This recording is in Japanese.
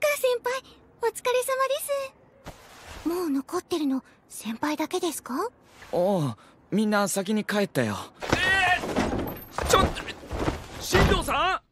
先輩、お疲れ様です。もう残ってるの、先輩だけですかおう、みんな先に帰ったよ。えー、ちょっと、進藤さん